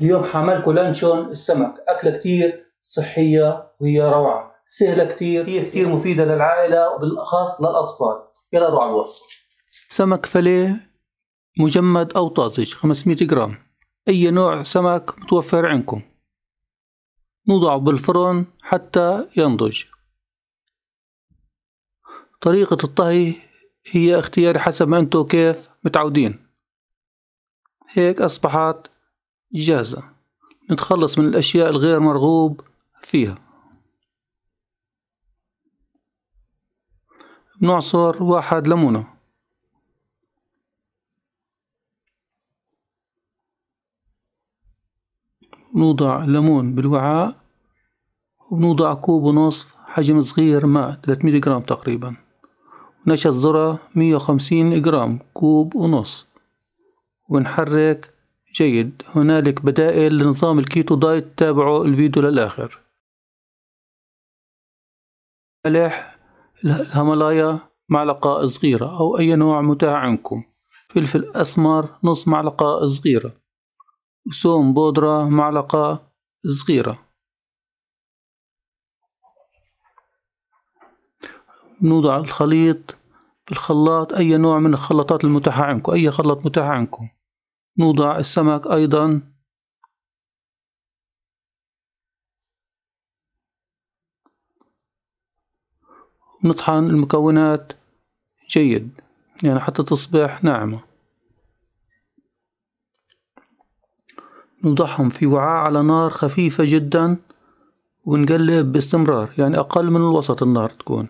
اليوم حعملكم لانشون السمك أكلة كتير صحية وهي روعة سهلة كتير هي كتير مفيدة للعائلة وبالأخص للأطفال يلا روح على الوصف سمك فليه مجمد أو طازج 500 جرام أي نوع سمك متوفر عندكم نوضعه بالفرن حتى ينضج طريقة الطهي هي اختيار حسب ما انتو كيف متعودين هيك أصبحت إجازة نتخلص من الأشياء الغير مرغوب فيها نعصر واحد ليمونة نوضع ليمون بالوعاء ونوضع كوب ونصف حجم صغير ماء 300 جرام تقريبا ونشا الذرة 150 جرام كوب ونص ونحرك جيد هنالك بدائل لنظام الكيتو دايت تابعوا الفيديو للآخر ملح الهملايا معلقة صغيرة أو أي نوع متاح عندكم فلفل أسمر نص معلقة صغيرة وسوم بودرة معلقة صغيرة نوضع الخليط بالخلاط أي نوع من الخلطات المتاحة عندكم أي خلط متاح عندكم نوضع السمك أيضا نطحن المكونات جيد يعني حتى تصبح ناعمة نوضعهم في وعاء على نار خفيفة جدا ونقلب باستمرار يعني أقل من الوسط النار تكون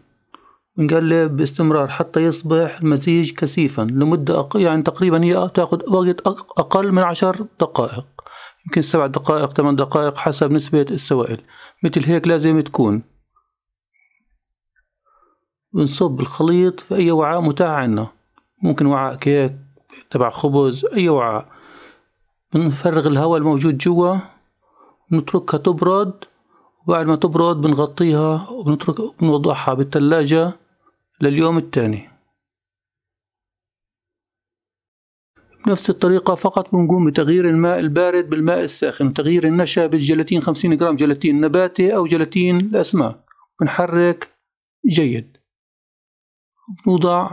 بنقلب باستمرار حتى يصبح المزيج كثيفا لمدة أق... يعني تقريبا هي تأخذ وقت أقل من عشر دقائق يمكن سبع دقائق ثمان دقائق حسب نسبة السوائل مثل هيك لازم تكون بنصب الخليط في أي وعاء متاح عنا ممكن وعاء كيك تبع خبز أي وعاء بنفرغ الهواء الموجود جوا ونتركها تبرد وبعد ما تبرد بنغطيها وبنترك بنوضعها بالثلاجة لليوم الثاني بنفس الطريقة فقط بنقوم بتغيير الماء البارد بالماء الساخن تغيير النشا بالجيلاتين 50 جرام جيلاتين نباتي أو جيلاتين الأسماك بنحرك جيد بنوضع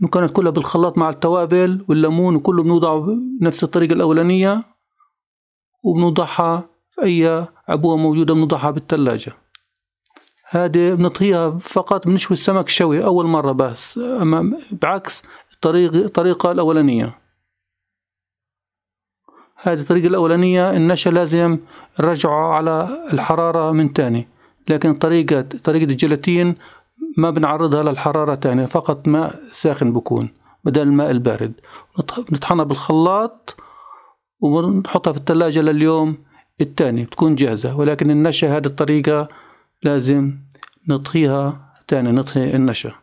المكونات كلها بالخلاط مع التوابل والليمون وكله بنوضعه بنفس الطريقة الأولانية وبنوضعها في أي عبوة موجودة بنوضعها بالثلاجة هذه بنطهيها فقط بنشوي السمك شوي أول مرة بس أما بعكس الطريقة الطريقة الأولانية هذه الطريقة الأولانية النشا لازم رجعه على الحرارة من تاني لكن طريقة طريقة الجيلاتين ما بنعرضها للحرارة تاني فقط ماء ساخن بكون بدل الماء البارد بنطحنها بالخلاط ونحطها في الثلاجة لليوم التاني بتكون جاهزة ولكن النشا هذه الطريقة لازم نطهيها تاني نطهي النشا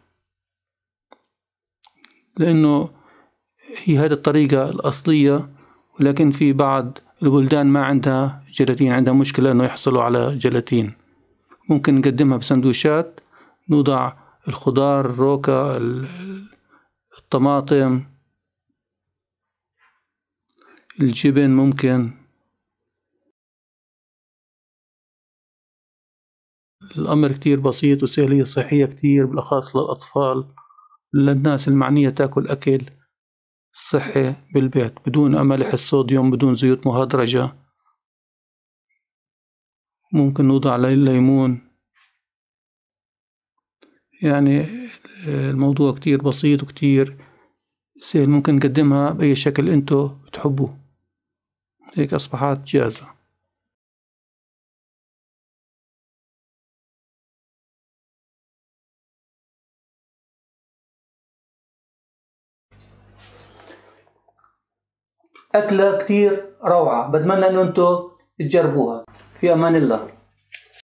لأنه هي هذه الطريقة الأصلية ولكن في بعض البلدان ما عندها جيلاتين عندها مشكلة أنه يحصلوا على جيلاتين ممكن نقدمها بسندويشات نوضع الخضار الروكا الطماطم الجبن ممكن الأمر كتير بسيط وسهلية صحية كتير بالأخص للأطفال للناس المعنية تاكل أكل صحي بالبيت بدون أملح الصوديوم بدون زيوت مهدرجة ممكن نوضع عليه الليمون يعني الموضوع كتير بسيط وكتير سهل ممكن نقدمها بأي شكل أنتو بتحبوه هيك أصبحت جاهزة أكلة كتير روعة بتمنى أن أنتم تجربوها في أمان الله